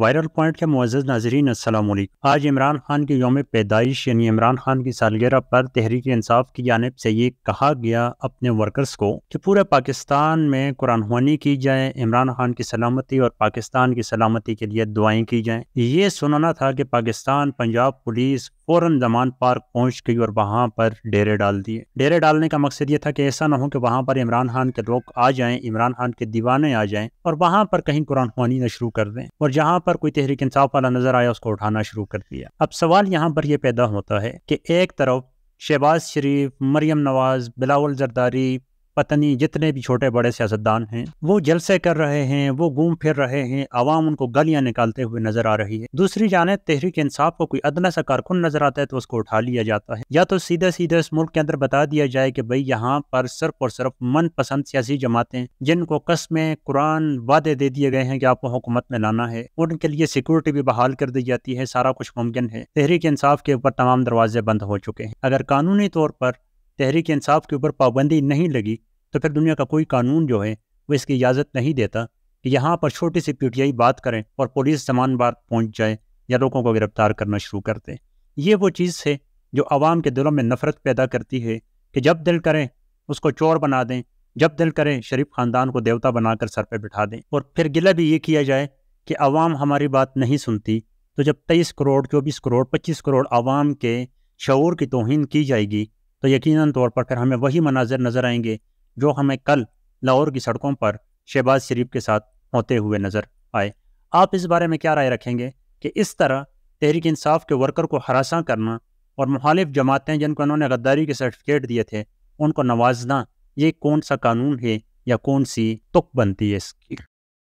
viral point के Moz नाजरीन असलम आज इमरान खान की योम पैदाइश यानी इमरान खान की सालगिरह पर तहरीक इंसाफ की जानब से ये कहा गया अपने वर्कर्स को कि पूरे पाकिस्तान में कुरान की जाए इमरान खान की सलामती और पाकिस्तान की सलामती के लिए दुआएं की जाएं ये सुनाना था कि पाकिस्तान पंजाब पुलिस फ़ौरन जमान पार्क पहुंच गई और वहां पर डेरे डाल दिए डेरे डालने का मकसद ये था कि ऐसा ना हो कि वहां पर इमरान खान के लोग आ जाएं इमरान खान के दीवाने आ जाएं और वहां पर कहीं कुरान खानी ना शुरू कर दें और जहां पर कोई तहरीक इंसाफ वाला नजर आया उसको उठाना शुरू कर दिया अब सवाल यहाँ पर यह पैदा होता है कि एक तरफ शहबाज शरीफ मरियम नवाज बिलावल जरदारी पता नहीं जितने भी छोटे बड़े सियासतदान हैं वो जलसे कर रहे हैं वो घूम फिर रहे हैं आवाम उनको गलियां निकालते हुए नजर आ रही है दूसरी जाने तहरीक इंसाफ को कोई अदना सा कारकुन नजर आता है तो उसको उठा लिया जाता है या तो सीधे सीधे इस मुल्क के अंदर बता दिया जाए कि भाई यहाँ पर सिर्फ और सिर्फ मनपसंद सियासी जमातें जिनको कस्में कुरान वादे दे दिए गए हैं कि आपको हुकूमत में लाना है उनके लिए सिक्योरिटी भी बहाल कर दी जाती है सारा कुछ मुमकिन है तहरीक इंसाफ के ऊपर तमाम दरवाजे बंद हो चुके हैं अगर कानूनी तौर पर तहरीक इंसाफ के ऊपर पाबंदी नहीं लगी तो फिर दुनिया का कोई कानून जो है वो इसकी इजाज़त नहीं देता कि यहाँ पर छोटी सी पीटीआई बात करें और पुलिस समान बात पहुँच जाए या लोगों को गिरफ्तार करना शुरू कर दे ये वो चीज़ है जो आवाम के दिलों में नफ़रत पैदा करती है कि जब दिल करें उसको चोर बना दें जब दिल करें शरीफ ख़ानदान को देवता बनाकर सर पर बिठा दें और फिर गिला भी ये किया जाए कि आवाम हमारी बात नहीं सुनती तो जब तेईस करोड़ चौबीस करोड़ पच्चीस करोड़ आवाम के शूर की तोहन की जाएगी तो यकीन तौर पर फिर हमें वही मनाजर नज़र आएंगे जो हमें कल लाहौर की सड़कों पर शहबाज शरीफ के साथ होते हुए नज़र आए आप इस बारे में क्या राय रखेंगे कि इस तरह तहरीक इंसाफ के वर्कर को हरासा करना और मुखालिफ जमातें जिनको उन्होंने गद्दारी के सर्टिफिकेट दिए थे उनको नवाजना ये कौन सा कानून है या कौन सी तुक बनती है इसकी